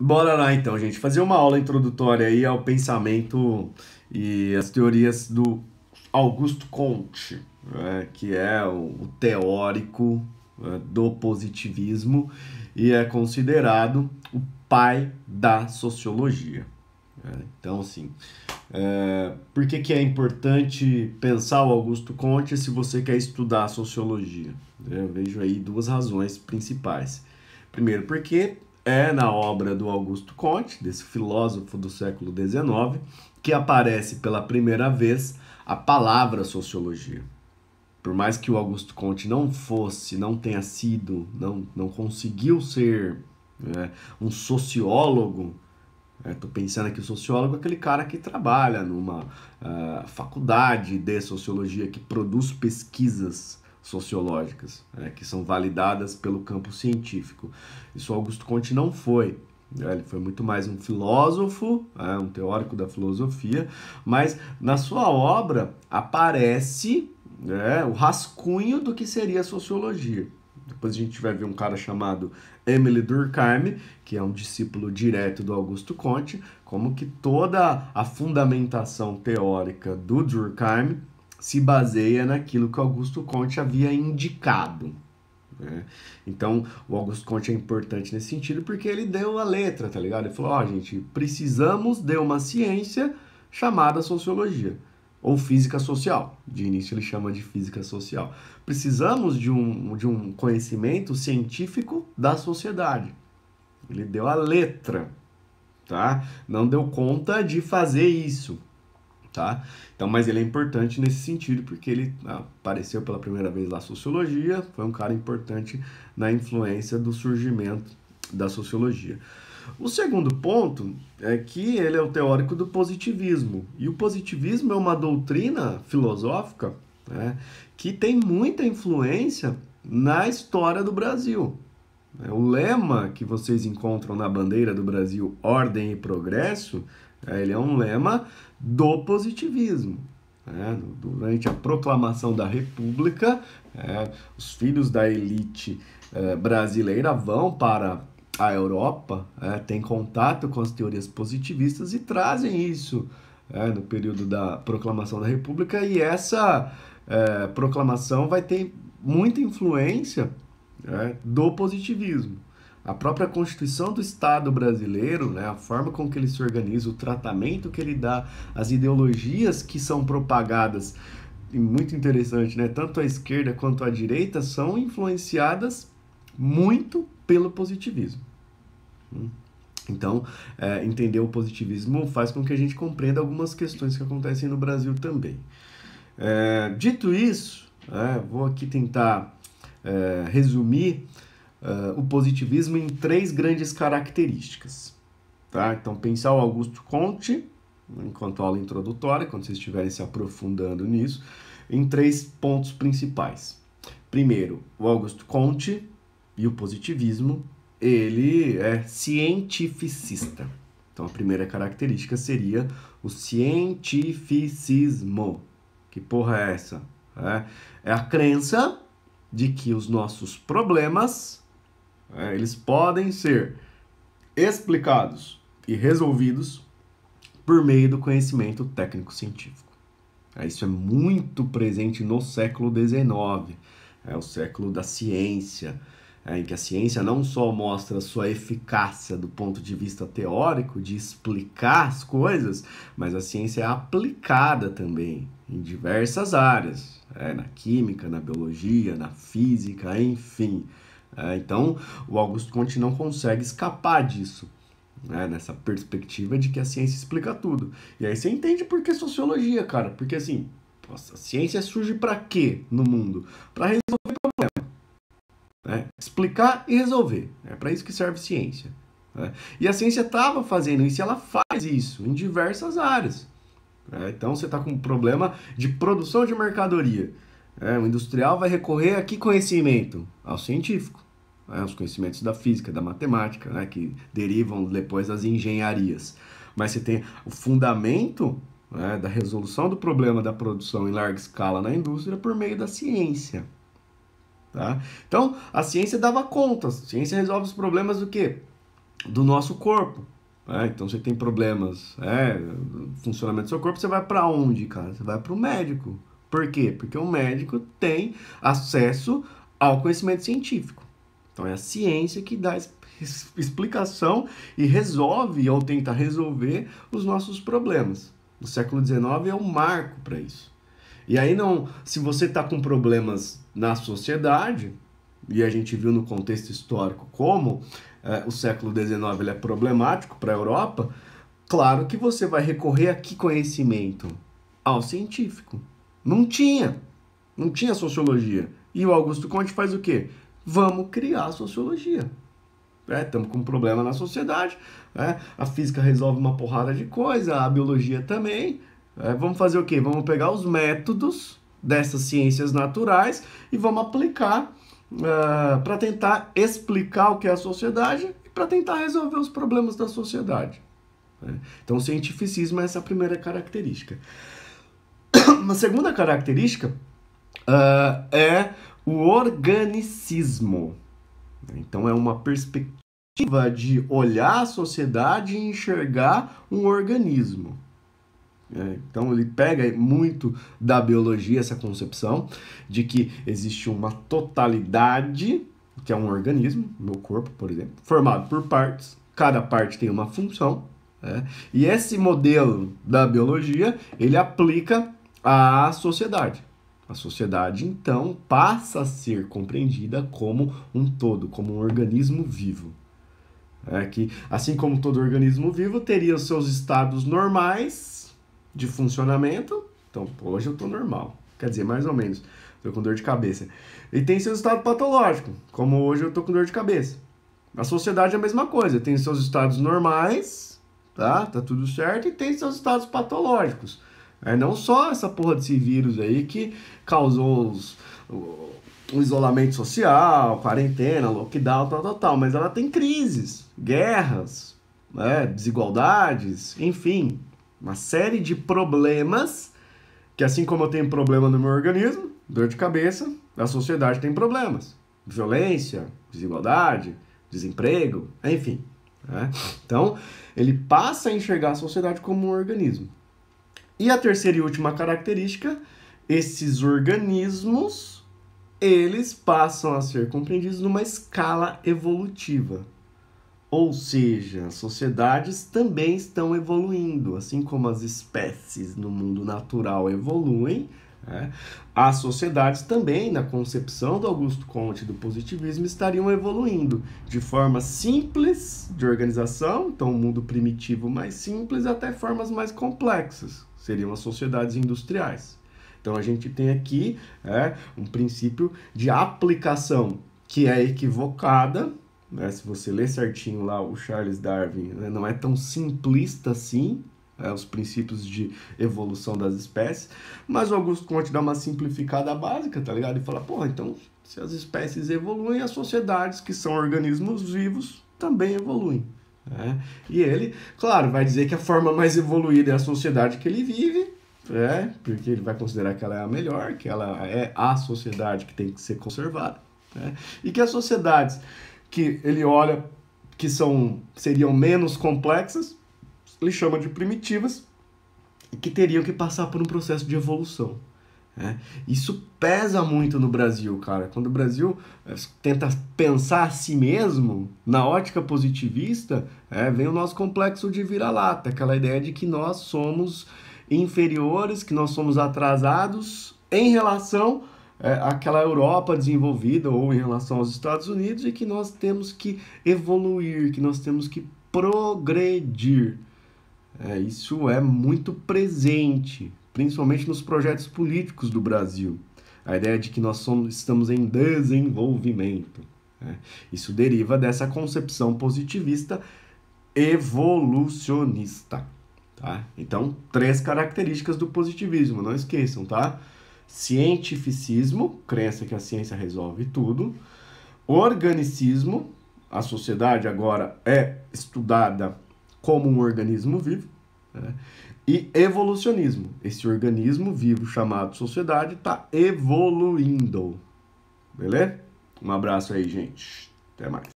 Bora lá então, gente. Fazer uma aula introdutória aí ao pensamento e as teorias do Augusto Comte, né, que é o, teórico né, do positivismo e é considerado o pai da sociologia. Né? Então, assim, é, por que, que é importante pensar o Augusto Comte se você quer estudar sociologia? Né? Eu vejo aí duas razões principais. Primeiro, porque é na obra do Augusto Conte, desse filósofo do século XIX, que aparece pela primeira vez a palavra sociologia. Por mais que o Augusto Conte não fosse, não tenha sido, não, não conseguiu ser é, um sociólogo, Estou é, né, pensando aqui, o sociólogo é aquele cara que trabalha numa uh, faculdade de sociologia, que produz pesquisas sociológicas, né, que são validadas pelo campo científico. Isso Augusto Conte não foi. Né, ele foi muito mais um filósofo, né, um teórico da filosofia, mas na sua obra aparece né, o rascunho do que seria a sociologia. Depois a gente vai ver um cara chamado Emily Durkheim, que é um discípulo direto do Augusto Conte, como que toda a fundamentação teórica do Durkheim se baseia naquilo que Augusto Conte havia indicado. Né? Então, o Augusto Conte é importante nesse sentido porque ele deu a letra, tá ligado? Ele falou: ó, oh, gente, precisamos de uma ciência chamada sociologia ou física social. De início ele chama de física social. Precisamos de um, de um conhecimento científico da sociedade. Ele deu a letra, tá? Não deu conta de fazer isso tá? Então, mas ele é importante nesse sentido, porque ele apareceu pela primeira vez na sociologia, foi um cara importante na influência do surgimento da sociologia. O segundo ponto é que ele é o teórico do positivismo, e o positivismo é uma doutrina filosófica né, que tem muita influência na história do Brasil. É, o lema que vocês encontram na bandeira do Brasil, ordem e progresso, é, ele é um lema do positivismo. Né? Durante a proclamação da República, é, os filhos da elite é, brasileira vão para a Europa, é, né? têm contato com as teorias positivistas e trazem isso no período da proclamação da República, e essa eh, proclamação vai ter muita influência do positivismo a própria Constituição do Estado brasileiro, né, a forma com que ele se organiza, o tratamento que ele dá, as ideologias que são propagadas, e muito interessante, né, tanto a esquerda quanto a direita são influenciadas muito pelo positivismo. Hum. Então, é, entender o positivismo faz com que a gente compreenda algumas questões que acontecem no Brasil também. É, dito isso, é, vou aqui tentar é, resumir uh, o positivismo em três grandes características. Tá? Então, pensar o Augusto Conte, enquanto aula introdutória, quando vocês estiverem se aprofundando nisso, em três pontos principais. Primeiro, o Augusto Conte e o positivismo, ele é cientificista. Então, a primeira característica seria o cientificismo. Que porra é essa? É, é a crença de que os nossos problemas né? eles podem ser explicados e resolvidos por meio do conhecimento técnico-científico. É, isso é muito presente no século XIX, é o século da ciência, é, em que a ciência não só mostra sua eficácia do ponto de vista teórico, de explicar as coisas, mas a ciência é aplicada também em diversas áreas, é, na química, na biologia, na física, enfim. É, então, o Augusto Conte não consegue escapar disso. Né, nessa perspectiva de que a ciência explica tudo. E aí você entende por que sociologia, cara. Porque assim, a ciência surge para quê no mundo? Para resolver problema. Né? Explicar e resolver. É para isso que serve ciência. Né? E a ciência estava fazendo isso, e ela faz isso em diversas áreas. Né? Então você está com um problema de produção de mercadoria. Né? O industrial vai recorrer a que conhecimento? Ao científico né, os conhecimentos da física, da matemática, né, que derivam depois das engenharias. Mas você tem o fundamento né, da resolução do problema da produção em larga escala na indústria por meio da ciência. Tá? Então, a ciência dava contas. A ciência resolve os problemas do quê? Do nosso corpo. Né? então você tem problemas é, do funcionamento do seu corpo, você vai para onde, cara? Você vai para o médico. Por quê? Porque o médico tem acesso ao conhecimento científico. Então é a ciência que dá explicação e resolve ou tenta resolver os nossos problemas. O século XIX é um marco para isso. E aí não, se você está com problemas na sociedade, e a gente viu no contexto histórico como é, o século XIX ele é problemático para a Europa, claro que você vai recorrer a que conhecimento? Ao científico. Não tinha. Não tinha sociologia. E o Augusto Conte faz o quê? Vamos criar sociologia. Estamos é, com um problema na sociedade. É, a física resolve uma porrada de coisa, a biologia também. É, vamos fazer o quê? Vamos pegar os métodos dessas ciências naturais e vamos aplicar uh, é, para tentar explicar o que é a sociedade e para tentar resolver os problemas da sociedade. Né? Então, o cientificismo é essa primeira característica. Uma segunda característica uh, é, é o organicismo. Então, é uma perspectiva de olhar a sociedade e enxergar um organismo. É, então, ele pega muito da biologia essa concepção de que existe uma totalidade, que é um organismo, meu corpo, por exemplo, formado por partes, cada parte tem uma função. É, e esse modelo da biologia ele aplica à sociedade. A sociedade, então, passa a ser compreendida como um todo, como um organismo vivo. É que, assim como todo organismo vivo, teria os seus estados normais de funcionamento. Então, hoje eu estou normal. Quer dizer, mais ou menos. Estou com dor de cabeça. E tem seu estado patológico, como hoje eu estou com dor de cabeça. A sociedade é a mesma coisa, tem seus estados normais, tá? Tá tudo certo, e tem seus estados patológicos. É não só essa porra desse vírus aí que causou os, o, o isolamento social, quarentena, lockdown, tal, tal, tal, mas ela tem crises, guerras, né, desigualdades, enfim, uma série de problemas que assim como eu tenho problema no meu organismo, dor de cabeça, a sociedade tem problemas, violência, desigualdade, desemprego, enfim. Né? Então ele passa a enxergar a sociedade como um organismo. E a terceira e última característica, esses organismos, eles passam a ser compreendidos numa escala evolutiva. Ou seja, as sociedades também estão evoluindo, assim como as espécies no mundo natural evoluem, né? as sociedades também, na concepção do Augusto Comte do positivismo, estariam evoluindo de forma simples de organização, então o um mundo primitivo mais simples, até formas mais complexas seriam as sociedades industriais. Então a gente tem aqui é, um princípio de aplicação que é equivocada. Né? Se você ler certinho lá o Charles Darwin, né? não é tão simplista assim é, os princípios de evolução das espécies, mas o Augusto Conte dá uma simplificada básica, tá ligado? E fala, porra, então se as espécies evoluem, as sociedades que são organismos vivos também evoluem. Né? E ele, claro, vai dizer que a forma mais evoluída é a sociedade que ele vive, né? porque ele vai considerar que ela é a melhor, que ela é a sociedade que tem que ser conservada, né? e que as sociedades que ele olha que são, seriam menos complexas, ele chama de primitivas, e que teriam que passar por um processo de evolução. É. Isso pesa muito no Brasil, cara. Quando o Brasil é, tenta pensar a si mesmo na ótica positivista, é, vem o nosso complexo de vira-lata, aquela ideia de que nós somos inferiores, que nós somos atrasados em relação é, àquela Europa desenvolvida ou em relação aos Estados Unidos e que nós temos que evoluir, que nós temos que progredir. É, isso é muito presente principalmente nos projetos políticos do Brasil. A ideia de que nós somos, estamos em desenvolvimento. Né? Isso deriva dessa concepção positivista evolucionista. Tá? Então, três características do positivismo, não esqueçam, tá? Cientificismo, crença que a ciência resolve tudo. Organicismo, a sociedade agora é estudada como um organismo vivo. Né? e evolucionismo. Esse organismo vivo chamado sociedade está evoluindo. Beleza? Um abraço aí, gente. Até mais.